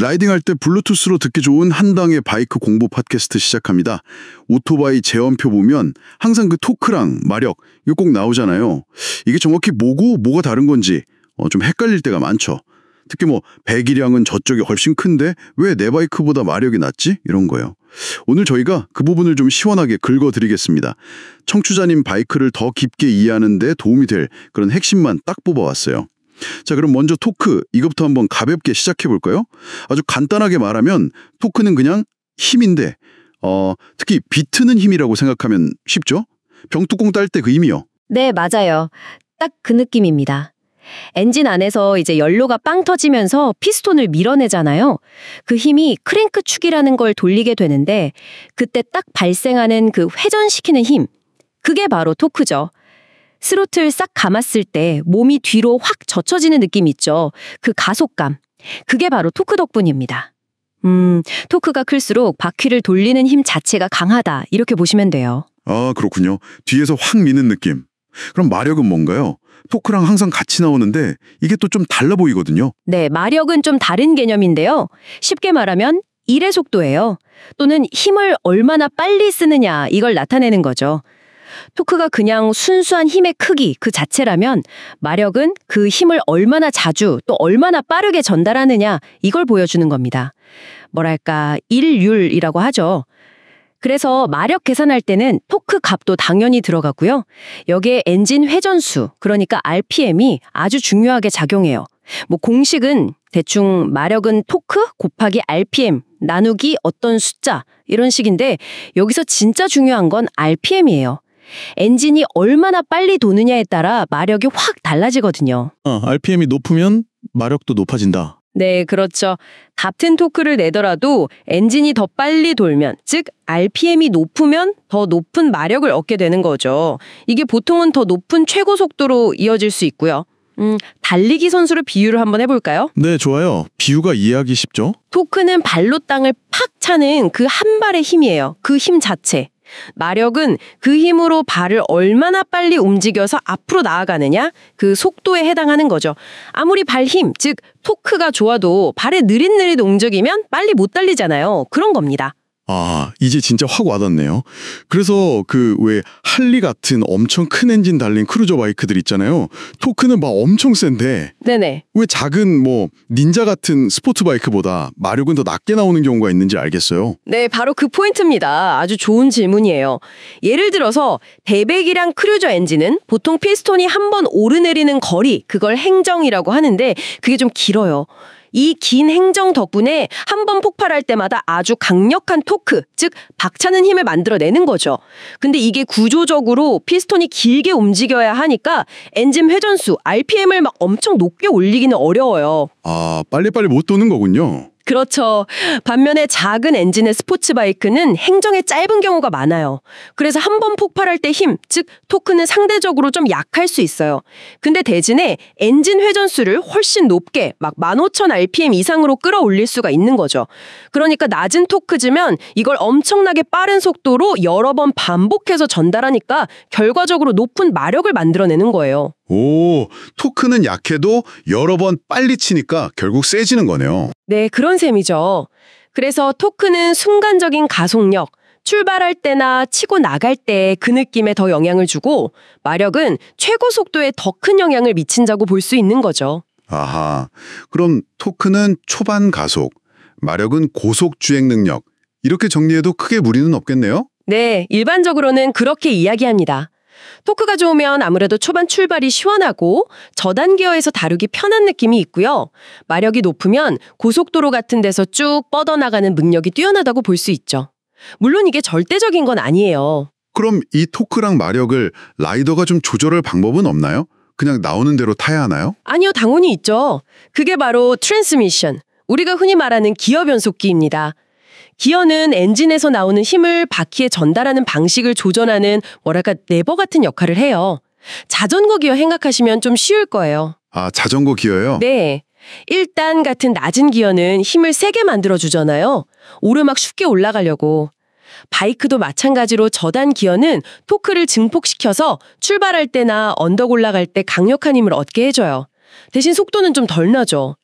라이딩할 때 블루투스로 듣기 좋은 한당의 바이크 공보 팟캐스트 시작합니다. 오토바이 재원표 보면 항상 그 토크랑 마력 이거 꼭 나오잖아요. 이게 정확히 뭐고 뭐가 다른 건지 어, 좀 헷갈릴 때가 많죠. 특히 뭐 배기량은 저쪽이 훨씬 큰데 왜 내 바이크보다 마력이 낮지? 이런 거예요. 오늘 저희가 그 부분을 좀 시원하게 긁어드리겠습니다. 청취자님 바이크를 더 깊게 이해하는 데 도움이 될 그런 핵심만 딱 뽑아왔어요. 자, 그럼 먼저 토크, 이것부터 한번 가볍게 시작해 볼까요? 아주 간단하게 말하면 토크는 그냥 힘인데, 어, 특히 비트는 힘이라고 생각하면 쉽죠? 병뚜껑 딸 때 그 힘이요. 네, 맞아요. 딱 그 느낌입니다. 엔진 안에서 이제 연료가 빵 터지면서 피스톤을 밀어내잖아요. 그 힘이 크랭크 축이라는 걸 돌리게 되는데 그때 딱 발생하는 그 회전시키는 힘. 그게 바로 토크죠. 스로틀 싹 감았을 때 몸이 뒤로 확 젖혀지는 느낌 있죠. 그 가속감. 그게 바로 토크 덕분입니다. 음, 토크가 클수록 바퀴를 돌리는 힘 자체가 강하다. 이렇게 보시면 돼요. 아, 그렇군요. 뒤에서 확 미는 느낌. 그럼 마력은 뭔가요? 토크랑 항상 같이 나오는데 이게 또 좀 달라 보이거든요. 네, 마력은 좀 다른 개념인데요. 쉽게 말하면 일의 속도예요. 또는 힘을 얼마나 빨리 쓰느냐 이걸 나타내는 거죠. 토크가 그냥 순수한 힘의 크기 그 자체라면 마력은 그 힘을 얼마나 자주 또 얼마나 빠르게 전달하느냐 이걸 보여주는 겁니다. 뭐랄까 일율이라고 하죠. 그래서 마력 계산할 때는 토크 값도 당연히 들어가고요. 여기에 엔진 회전수, 그러니까 RPM이 아주 중요하게 작용해요. 뭐 공식은 대충 마력은 토크 곱하기 RPM 나누기 어떤 숫자 이런 식인데 여기서 진짜 중요한 건 RPM이에요. 엔진이 얼마나 빨리 도느냐에 따라 마력이 확 달라지거든요. 아, RPM이 높으면 마력도 높아진다. 네, 그렇죠. 같은 토크를 내더라도 엔진이 더 빨리 돌면, 즉 RPM이 높으면 더 높은 마력을 얻게 되는 거죠. 이게 보통은 더 높은 최고 속도로 이어질 수 있고요. 음, 달리기 선수를 비유를 한번 해볼까요? 네, 좋아요. 비유가 이해하기 쉽죠? 토크는 발로 땅을 팍 차는 그 한 발의 힘이에요. 그 힘 자체. 마력은 그 힘으로 발을 얼마나 빨리 움직여서 앞으로 나아가느냐 그 속도에 해당하는 거죠. 아무리 발 힘, 즉 토크가 좋아도 발에 느릿느릿 움직이면 빨리 못 달리잖아요. 그런 겁니다. 아, 이제 진짜 확 와닿네요. 그래서 그 왜 할리 같은 엄청 큰 엔진 달린 크루저 바이크들 있잖아요. 토크는 막 엄청 센데. 네네. 왜 작은 뭐 닌자 같은 스포츠 바이크보다 마력은 더 낮게 나오는 경우가 있는지 알겠어요. 네, 바로 그 포인트입니다. 아주 좋은 질문이에요. 예를 들어서 대백이랑 크루저 엔진은 보통 피스톤이 한 번 오르내리는 거리, 그걸 행정이라고 하는데 그게 좀 길어요. 이긴 행정 덕분에 한 번 폭발할 때마다 아주 강력한 토크, 즉 박차는 힘을 만들어내는 거죠. 근데 이게 구조적으로 피스톤이 길게 움직여야 하니까 엔진 회전수, RPM을 막 엄청 높게 올리기는 어려워요. 아, 빨리빨리 못 도는 거군요. 그렇죠. 반면에 작은 엔진의 스포츠 바이크는 행정에 짧은 경우가 많아요. 그래서 한 번 폭발할 때 힘, 즉 토크는 상대적으로 좀 약할 수 있어요. 근데 대신에 엔진 회전수를 훨씬 높게 막 15,000rpm 이상으로 끌어올릴 수가 있는 거죠. 그러니까 낮은 토크지면 이걸 엄청나게 빠른 속도로 여러 번 반복해서 전달하니까 결과적으로 높은 마력을 만들어내는 거예요. 오, 토크는 약해도 여러 번 빨리 치니까 결국 세지는 거네요. 네, 그런 셈이죠. 그래서 토크는 순간적인 가속력, 출발할 때나 치고 나갈 때 그 느낌에 더 영향을 주고 마력은 최고 속도에 더 큰 영향을 미친다고 볼 수 있는 거죠. 아하, 그럼 토크는 초반 가속, 마력은 고속 주행 능력 이렇게 정리해도 크게 무리는 없겠네요? 네, 일반적으로는 그렇게 이야기합니다. 토크가 좋으면 아무래도 초반 출발이 시원하고 저단계어에서 다루기 편한 느낌이 있고요. 마력이 높으면 고속도로 같은 데서 쭉 뻗어나가는 능력이 뛰어나다고 볼 수 있죠. 물론 이게 절대적인 건 아니에요. 그럼 이 토크랑 마력을 라이더가 좀 조절할 방법은 없나요? 그냥 나오는 대로 타야 하나요? 아니요, 당연히 있죠. 그게 바로 트랜스미션, 우리가 흔히 말하는 기어 변속기입니다. 기어는 엔진에서 나오는 힘을 바퀴에 전달하는 방식을 조절하는 뭐랄까 레버 같은 역할을 해요. 자전거 기어 생각하시면 좀 쉬울 거예요. 아, 자전거 기어요? 네. 1단 같은 낮은 기어는 힘을 세게 만들어주잖아요. 오르막 쉽게 올라가려고. 바이크도 마찬가지로 저단 기어는 토크를 증폭시켜서 출발할 때나 언덕 올라갈 때 강력한 힘을 얻게 해줘요. 대신 속도는 좀 덜 나죠.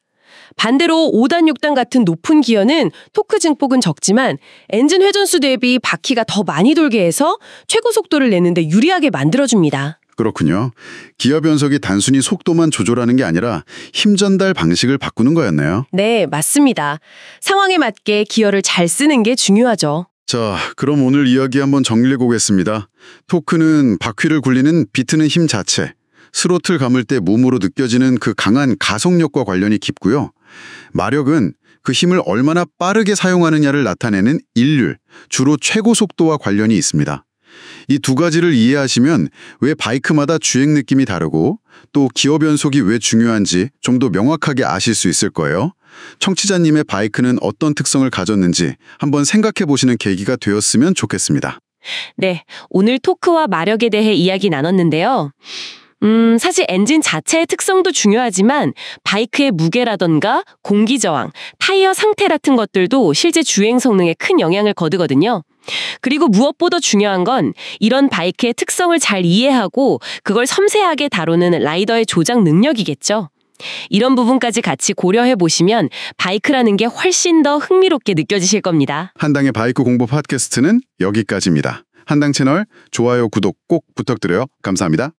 반대로 5단, 6단 같은 높은 기어는 토크 증폭은 적지만 엔진 회전수 대비 바퀴가 더 많이 돌게 해서 최고 속도를 내는데 유리하게 만들어줍니다. 그렇군요. 기어 변속이 단순히 속도만 조절하는 게 아니라 힘 전달 방식을 바꾸는 거였네요. 네, 맞습니다. 상황에 맞게 기어를 잘 쓰는 게 중요하죠. 자, 그럼 오늘 이야기 한번 정리해 보겠습니다. 토크는 바퀴를 굴리는 비트는 힘 자체, 스로틀 감을 때 몸으로 느껴지는 그 강한 가속력과 관련이 깊고요. 마력은 그 힘을 얼마나 빠르게 사용하느냐를 나타내는 일률, 주로 최고 속도와 관련이 있습니다. 이 두 가지를 이해하시면 왜 바이크마다 주행 느낌이 다르고 또 기어 변속이 왜 중요한지 좀 더 명확하게 아실 수 있을 거예요. 청취자님의 바이크는 어떤 특성을 가졌는지 한번 생각해 보시는 계기가 되었으면 좋겠습니다. 네, 오늘 토크와 마력에 대해 이야기 나눴는데요. 음, 사실 엔진 자체의 특성도 중요하지만 바이크의 무게라던가 공기 저항, 타이어 상태 같은 것들도 실제 주행 성능에 큰 영향을 거두거든요. 그리고 무엇보다 중요한 건 이런 바이크의 특성을 잘 이해하고 그걸 섬세하게 다루는 라이더의 조작 능력이겠죠. 이런 부분까지 같이 고려해 보시면 바이크라는 게 훨씬 더 흥미롭게 느껴지실 겁니다. 한당의 바이크 공부 팟캐스트는 여기까지입니다. 한당 채널 좋아요, 구독 꼭 부탁드려요. 감사합니다.